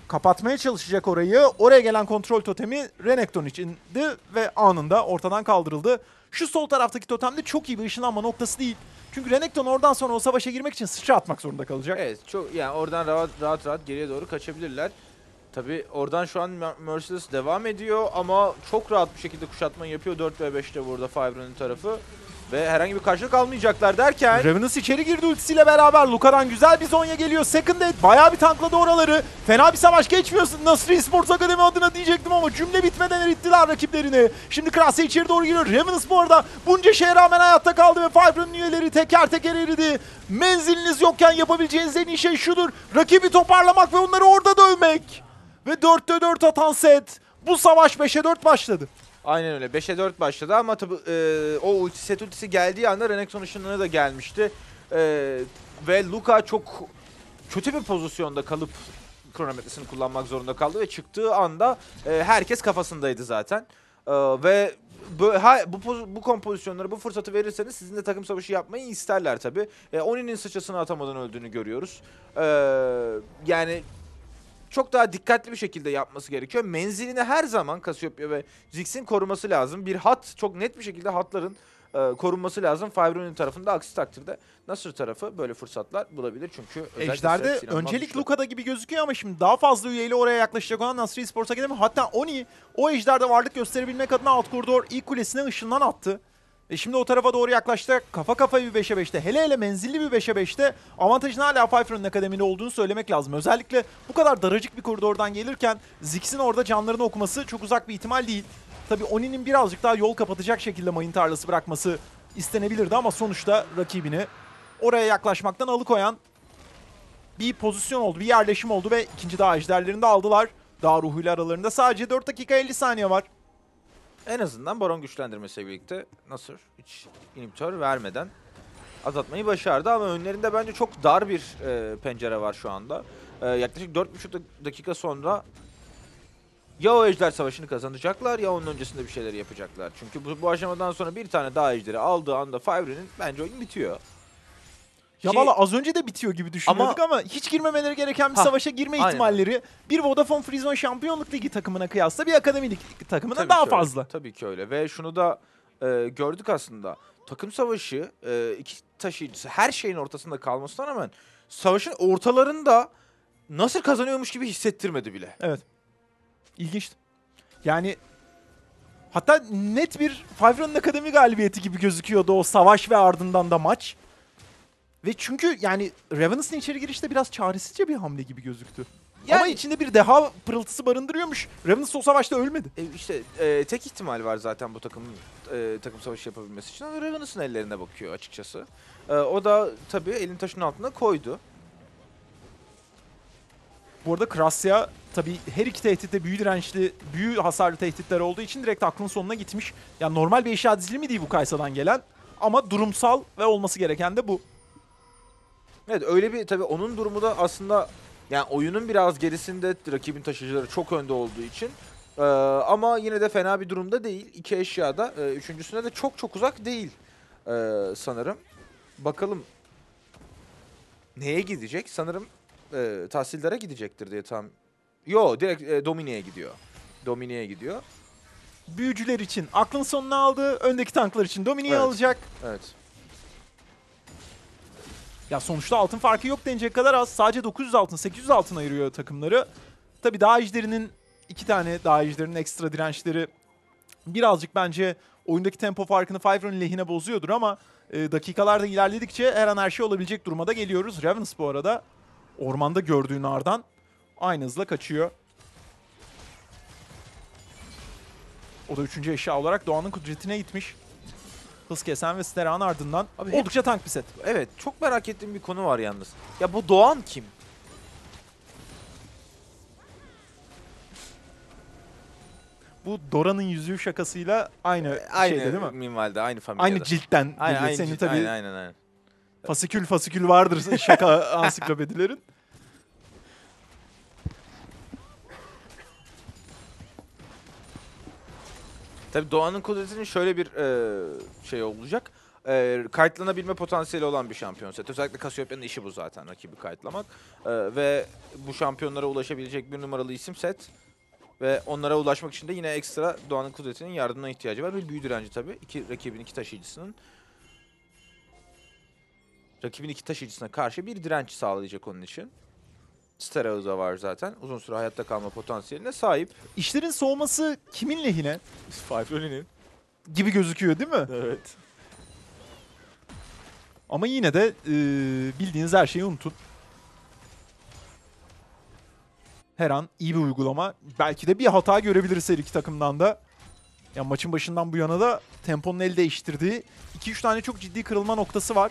kapatmaya çalışacak orayı. Oraya gelen kontrol totemi Renekton içindi ve anında ortadan kaldırıldı. Şu sol taraftaki totemde çok iyi bir ışınlanma noktası değil. Çünkü Renekton oradan sonra o savaşa girmek için sıçra atmak zorunda kalacak. Evet çok yani oradan rahat rahat rahat geriye doğru kaçabilirler. Tabi oradan şu an Mercedes devam ediyor ama çok rahat bir şekilde kuşatma yapıyor. 4 ve 5'te burada Fibra'nın tarafı. Ve herhangi bir karşılık almayacaklar derken... Revenus içeri girdi ultisiyle beraber. Lukaran güzel bir zonya geliyor. Second Aid bayağı bir tankladı oraları. Fena bir savaş geçmiyorsun. Nasri Sports Akademi adına diyecektim ama cümle bitmeden erittiler rakiplerini. Şimdi Kras'e içeri doğru giriyor. Revenus bu arada bunca şeye rağmen hayatta kaldı ve Fiber'ın üyeleri teker teker eridi. Menziliniz yokken yapabileceğiniz en iyi şey şudur. Rakibi toparlamak ve onları orada dövmek ve 4'te 4 atan set. Bu savaş 5'e 4 başladı. Aynen öyle. 5'e 4 başladı ama tabi e, o ulti set ultisi geldiği anda Renekton ışınlarına da gelmişti. E, ve Luka çok kötü bir pozisyonda kalıp kronometresini kullanmak zorunda kaldı ve çıktığı anda e, herkes kafasındaydı zaten. E, ve bu, ha, bu, bu kompozisyonlara bu fırsatı verirseniz sizin de takım savaşı yapmayı isterler tabi. E, Oni'nin sıçrasını atamadan öldüğünü görüyoruz. E, yani çok daha dikkatli bir şekilde yapması gerekiyor. Menzilini her zaman Cassiopeia ve Ziggs'in koruması lazım. Bir hat çok net bir şekilde hatların e, korunması lazım. Fibroni'nin tarafında aksi takdirde Nasır tarafı böyle fırsatlar bulabilir çünkü Ejder'de öncelik Luka'da gibi gözüküyor ama şimdi daha fazla üyeyle oraya yaklaşacak olan Nasır Esports Akademi hatta Oni o Ejder'de varlık gösterebilmek adına alt koridor ilk kulesine ışından attı. E şimdi o tarafa doğru yaklaştı. Kafa kafa bir 5'e 5'te. Hele hele menzilli bir 5'e 5'te avantajın hala Pfeiffer'ın akademide olduğunu söylemek lazım. Özellikle bu kadar daracık bir koridordan gelirken Zix'in orada canlarını okuması çok uzak bir ihtimal değil. Tabii Oni'nin birazcık daha yol kapatacak şekilde mayın tarlası bırakması istenebilirdi ama sonuçta rakibini oraya yaklaşmaktan alıkoyan bir pozisyon oldu, bir yerleşim oldu ve ikinci daha ejderlerini de aldılar. Daha ruhuyla aralarında sadece 4 dakika 50 saniye var. En azından Baron güçlendirmesiyle birlikte Nasır hiç inhibitör vermeden azaltmayı başardı ama önlerinde bence çok dar bir e, pencere var şu anda. E, yaklaşık 4,5 dakika sonra ya o ejder savaşını kazanacaklar ya onun öncesinde bir şeyler yapacaklar. Çünkü bu, bu aşamadan sonra bir tane daha ejderi aldığı anda Fivery'nin bence oyun bitiyor. Ya şey, valla az önce de bitiyor gibi düşünüyorduk ama, ama hiç girmemeleri gereken bir ha, savaşa girme aynen. ihtimalleri bir Vodafone Frizon Şampiyonluk Ligi takımına kıyasla bir Akademi Ligi takımına tabii daha fazla. Öyle, tabii ki öyle ve şunu da e, gördük aslında. Takım savaşı e, iki taşıyıcısı her şeyin ortasında kalmasına rağmen savaşın ortalarında nasıl kazanıyormuş gibi hissettirmedi bile. Evet. İlginçti. Yani hatta net bir Favran'ın akademi galibiyeti gibi gözüküyordu o savaş ve ardından da maç. Ve çünkü yani Revenant'ın içeri girişte biraz çaresizce bir hamle gibi gözüktü. Yani, Ama içinde bir deha pırıltısı barındırıyormuş. Revenant o savaşta ölmedi. E işte e, tek ihtimal var zaten bu takımın e, takım savaşı yapabilmesi için. Revenant'ın ellerine bakıyor açıkçası. E, o da tabii elin taşın altına koydu. Bu arada Krasya tabii her iki tehditte büyü dirençli, büyü hasarlı tehditler olduğu için direkt aklın sonuna gitmiş. Yani normal bir eşya dizilimi değil bu Kaysa'dan gelen. Ama durumsal ve olması gereken de bu. Evet öyle bir tabii onun durumu da aslında yani oyunun biraz gerisinde rakibin taşıyıcıları çok önde olduğu için. Ee, ama yine de fena bir durumda değil. İki eşyada. E, üçüncüsüne de çok çok uzak değil e, sanırım. Bakalım neye gidecek? Sanırım e, tahsildara gidecektir diye tam. Yo direkt e, Domine'ye gidiyor. Domine'ye gidiyor. Büyücüler için aklın sonuna aldı. Öndeki tanklar için Domine'yi Evet. alacak. Evet. Ya sonuçta altın farkı yok denecek kadar az. Sadece 900 altın, 800 altın ayırıyor takımları. Tabii daha ejderinin iki tane daha ejderinin ekstra dirençleri birazcık bence oyundaki tempo farkını Fiverr'ın lehine bozuyordur ama e, dakikalarda ilerledikçe her an her şey olabilecek duruma da geliyoruz. Ravens bu arada ormanda gördüğün Ardan aynı hızla kaçıyor. O da üçüncü eşya olarak Doğan'ın kudretine gitmiş. Hız kesen ve Steran ardından Abi hep- oldukça tank bir set. Evet çok merak ettiğim bir konu var yalnız. Ya bu Doğan kim? Bu Dora'nın yüzüğü şakasıyla aynı, aynı şeyde değil mi? minvalde aynı familyada. Aynı ciltten. Aynı, Aynı, aynı, senin cilt, tabii aynen, aynen, aynen. fasikül fasikül vardır şaka ansiklopedilerin. Tabii Doğan'ın kudretinin şöyle bir e, şey olacak. E, kayıtlanabilme potansiyeli olan bir şampiyon set. Özellikle Cassiopeia'nın işi bu zaten rakibi kayıtlamak. E, ve bu şampiyonlara ulaşabilecek bir numaralı isim set. Ve onlara ulaşmak için de yine ekstra Doğan'ın kudretinin yardımına ihtiyacı var. Bir büyü direnci tabii. İki, rakibin iki taşıyıcısının. Rakibin iki taşıyıcısına karşı bir direnç sağlayacak onun için. Stereo da var zaten. Uzun süre hayatta kalma potansiyeline sahip. İşlerin soğuması kimin lehine Firefly'nin. gibi gözüküyor değil mi? Evet. Ama yine de e, bildiğiniz her şeyi unutun. Her an iyi bir uygulama. Belki de bir hata görebiliriz her iki takımdan da. Ya maçın başından bu yana da temponun el değiştirdiği 2-3 tane çok ciddi kırılma noktası var.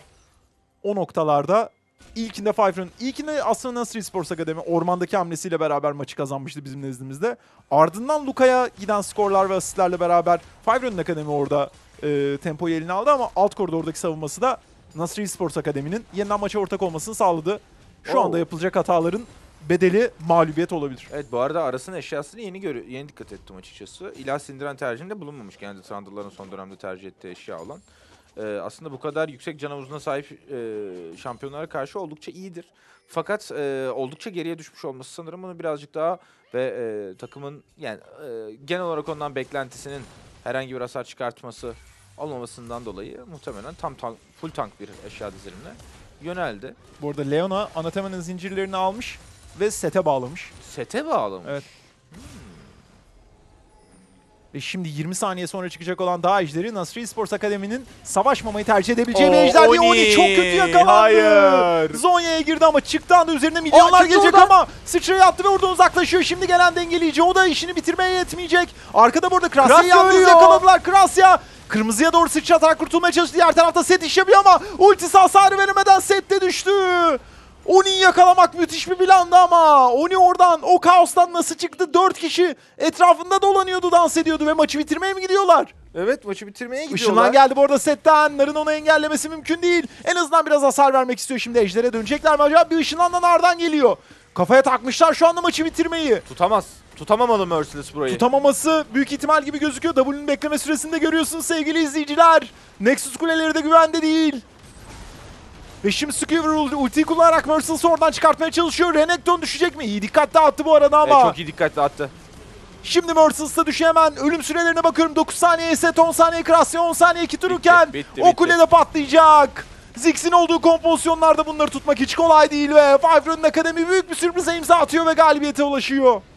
O noktalarda İlkinde Fifer'ın, ilkinde aslında Nasri Sports Akademi ormandaki hamlesiyle beraber maçı kazanmıştı bizim nezdimizde. Ardından Luka'ya giden skorlar ve asistlerle beraber Fifer'ın Akademi orada e, tempoyu eline aldı ama alt oradaki savunması da Nasri Sports Akademi'nin yeniden maça ortak olmasını sağladı. Şu Oo. anda yapılacak hataların bedeli mağlubiyet olabilir. Evet bu arada Aras'ın eşyasını yeni görü yeni dikkat ettim açıkçası. İlah sindiren tercihinde bulunmamış genelde Thunder'ların son dönemde tercih ettiği eşya olan e, aslında bu kadar yüksek can havuzuna sahip e, şampiyonlara karşı oldukça iyidir. Fakat e, oldukça geriye düşmüş olması sanırım bunu birazcık daha ve e, takımın yani e, genel olarak ondan beklentisinin herhangi bir hasar çıkartması olmamasından dolayı muhtemelen tam tank, full tank bir eşya dizilimine yöneldi. Bu arada Leona Anatema'nın zincirlerini almış ve sete bağlamış. Sete bağlamış? Evet. Hmm. Ve şimdi 20 saniye sonra çıkacak olan daha ejderi Nasri Esports Akademi'nin savaşmamayı tercih edebileceği Oo, bir ejder diye Oni çok kötü yakalandı. Hayır. Zonya'ya girdi ama çıktı anda üzerine milyonlar Aa, gelecek ama sıçrayı yaptı ve oradan uzaklaşıyor. Şimdi gelen dengeleyici o da işini bitirmeye yetmeyecek. Arkada burada krasya yalnız yakaladılar. Krasya kırmızıya doğru sıçratarak kurtulmaya çalıştı. Diğer tarafta set iş ama ultisi hasarı veremeden sette düştü. Oni'yi yakalamak müthiş bir plandı ama Oni oradan o kaostan nasıl çıktı? Dört kişi etrafında dolanıyordu, dans ediyordu ve maçı bitirmeye mi gidiyorlar? Evet maçı bitirmeye gidiyorlar. Işınlan geldi bu arada setten. Nar'ın onu engellemesi mümkün değil. En azından biraz hasar vermek istiyor. Şimdi Ejder'e dönecekler mi acaba? Bir ışınlanla Nar'dan geliyor. Kafaya takmışlar şu anda maçı bitirmeyi. Tutamaz. Tutamamalı Merciless burayı. Tutamaması büyük ihtimal gibi gözüküyor. W'nin bekleme süresinde görüyorsunuz sevgili izleyiciler. Nexus kuleleri de güvende değil. Ve şimdi Skewer ultiyi kullanarak Merciless'ı oradan çıkartmaya çalışıyor. Renekton düşecek mi? İyi dikkat dağıttı bu arada ama. Evet, çok iyi dikkat dağıttı. Şimdi Merciless'ta düşüyor hemen. Ölüm sürelerine bakıyorum. 9 saniye set, 10 saniye Krasya, 10 saniye iki turken o kule de patlayacak. Ziggs'in olduğu kompozisyonlarda bunları tutmak hiç kolay değil ve Fiverr'ın Akademi büyük bir sürprize imza atıyor ve galibiyete ulaşıyor.